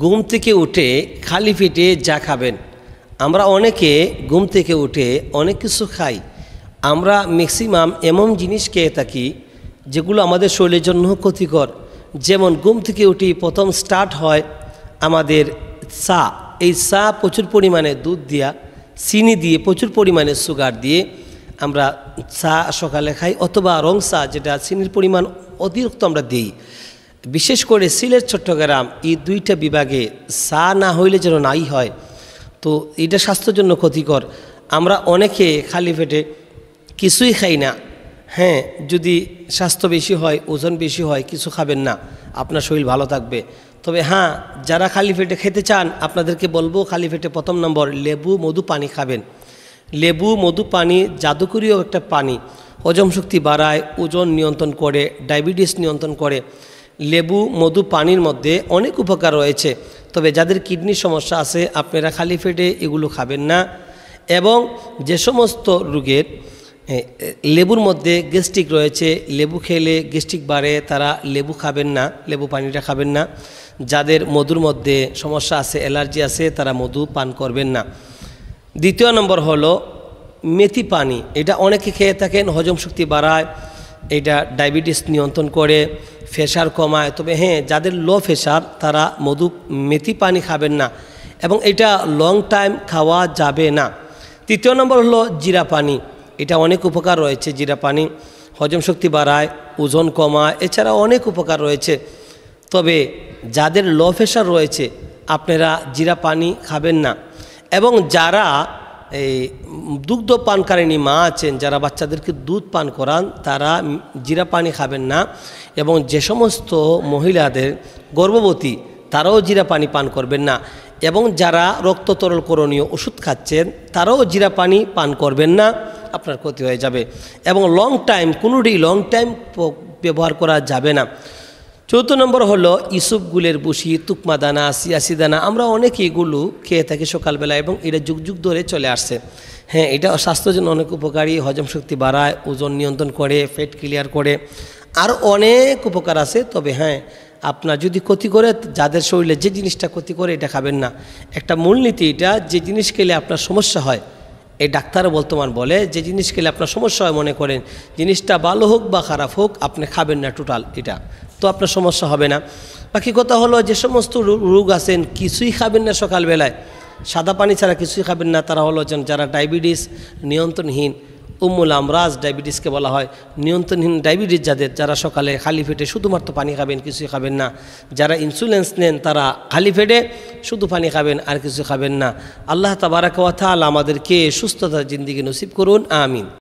ঘুম থেকে উঠে খালি পেটে যা খাবেন আমরা অনেকে ঘুম থেকে উঠে অনেক কিছু খাই আমরা ম্যাক্সিমাম এমন জিনিস খেয়ে থাকি যেগুলো আমাদের শরীরের জন্য ক্ষতিকর যেমন ঘুম থেকে উঠি প্রথম স্টার্ট হয় আমাদের চা এই চা প্রচুর পরিমাণে দুধ দিয়া চিনি দিয়ে প্রচুর পরিমাণে সুগার দিয়ে আমরা চা সকালে খাই অথবা রং চা যেটা চিনির পরিমাণ অতিরিক্ত আমরা দিই বিশেষ করে সিলেট চট্টগ্রাম এই দুইটা বিভাগে চা না হইলে যেন নাই হয় তো এটা স্বাস্থ্যের জন্য ক্ষতিকর আমরা অনেকে খালি পেটে কিছুই খাই না হ্যাঁ যদি স্বাস্থ্য বেশি হয় ওজন বেশি হয় কিছু খাবেন না আপনার শরীর ভালো থাকবে তবে হ্যাঁ যারা খালি পেটে খেতে চান আপনাদেরকে বলবো খালি পেটে প্রথম নম্বর লেবু মধু পানি খাবেন লেবু মধু পানি জাদুকরীয় একটা পানি হজম শক্তি বাড়ায় ওজন নিয়ন্ত্রণ করে ডায়াবেটিস নিয়ন্ত্রণ করে লেবু মধু পানির মধ্যে অনেক উপকার রয়েছে তবে যাদের কিডনির সমস্যা আছে আপনারা খালি পেটে এগুলো খাবেন না এবং যে সমস্ত রোগের লেবুর মধ্যে গ্যাস্ট্রিক রয়েছে লেবু খেলে গ্যাস্ট্রিক বাড়ে তারা লেবু খাবেন না লেবু পানিটা খাবেন না যাদের মধুর মধ্যে সমস্যা আছে অ্যালার্জি আছে তারা মধু পান করবেন না দ্বিতীয় নম্বর হলো মেথি পানি এটা অনেকে খেয়ে থাকেন হজম শক্তি বাড়ায় এটা ডায়াবেটিস নিয়ন্ত্রণ করে ফেসার কমায় তবে হ্যাঁ যাদের লো ফেসার তারা মধু মেথি পানি খাবেন না এবং এটা লং টাইম খাওয়া যাবে না তৃতীয় নম্বর হলো জিরা পানি এটা অনেক উপকার রয়েছে জিরা পানি হজম শক্তি বাড়ায় ওজন কমায় এছাড়া অনেক উপকার রয়েছে তবে যাদের লো ফেসার রয়েছে আপনারা জিরা পানি খাবেন না এবং যারা এই দুগ্ধ পানকারিণী মা আছেন যারা বাচ্চাদেরকে দুধ পান করান তারা জিরা পানি খাবেন না এবং যে সমস্ত মহিলাদের গর্ভবতী তারাও জিরা পানি পান করবেন না এবং যারা রক্ত তরল করণীয় ওষুধ খাচ্ছেন তারাও জিরা পানি পান করবেন না আপনার ক্ষতি হয়ে যাবে এবং লং টাইম কোনোটি লং টাইম ব্যবহার করা যাবে না চৌথ নম্বর হলো ইসুফ গুলের বুসি তুকমা দানা সিয়াসি দানা আমরা অনেক এগুলো খেয়ে থাকি সকালবেলা এবং এটা যুগ যুগ ধরে চলে আসছে হ্যাঁ এটা স্বাস্থ্যের জন্য অনেক উপকারী হজম শক্তি বাড়ায় ওজন নিয়ন্ত্রণ করে ফেট ক্লিয়ার করে আর অনেক উপকার আছে তবে হ্যাঁ আপনার যদি ক্ষতি করে যাদের শরীরে যে জিনিসটা ক্ষতি করে এটা খাবেন না একটা মূলনীতি এটা যে জিনিস খেলে আপনার সমস্যা হয় এই ডাক্তার বর্তমান বলে যে জিনিস খেলে আপনার সমস্যা হয় মনে করেন জিনিসটা ভালো হোক বা খারাপ হোক আপনি খাবেন না টোটাল এটা তো আপনার সমস্যা হবে না বাকি কথা হলো যে সমস্ত রোগ আছেন কিছুই খাবেন না সকালবেলায় সাদা পানি ছাড়া কিছুই খাবেন না তারা হলো যেন যারা ডায়াবেটিস নিয়ন্ত্রণহীন উম্মুল আমরাজ ডায়াবেটিসকে বলা হয় নিয়ন্ত্রণহীন ডায়াবেটিস যাদের যারা সকালে খালি ফেটে শুধুমাত্র পানি খাবেন কিছুই খাবেন না যারা ইন্সুলেন্স নেন তারা খালি ফেটে শুধু পানি খাবেন আর কিছু খাবেন না আল্লাহ তাবারাকাল আমাদেরকে সুস্থতার জিন্দিগি নসিব করুন আমিন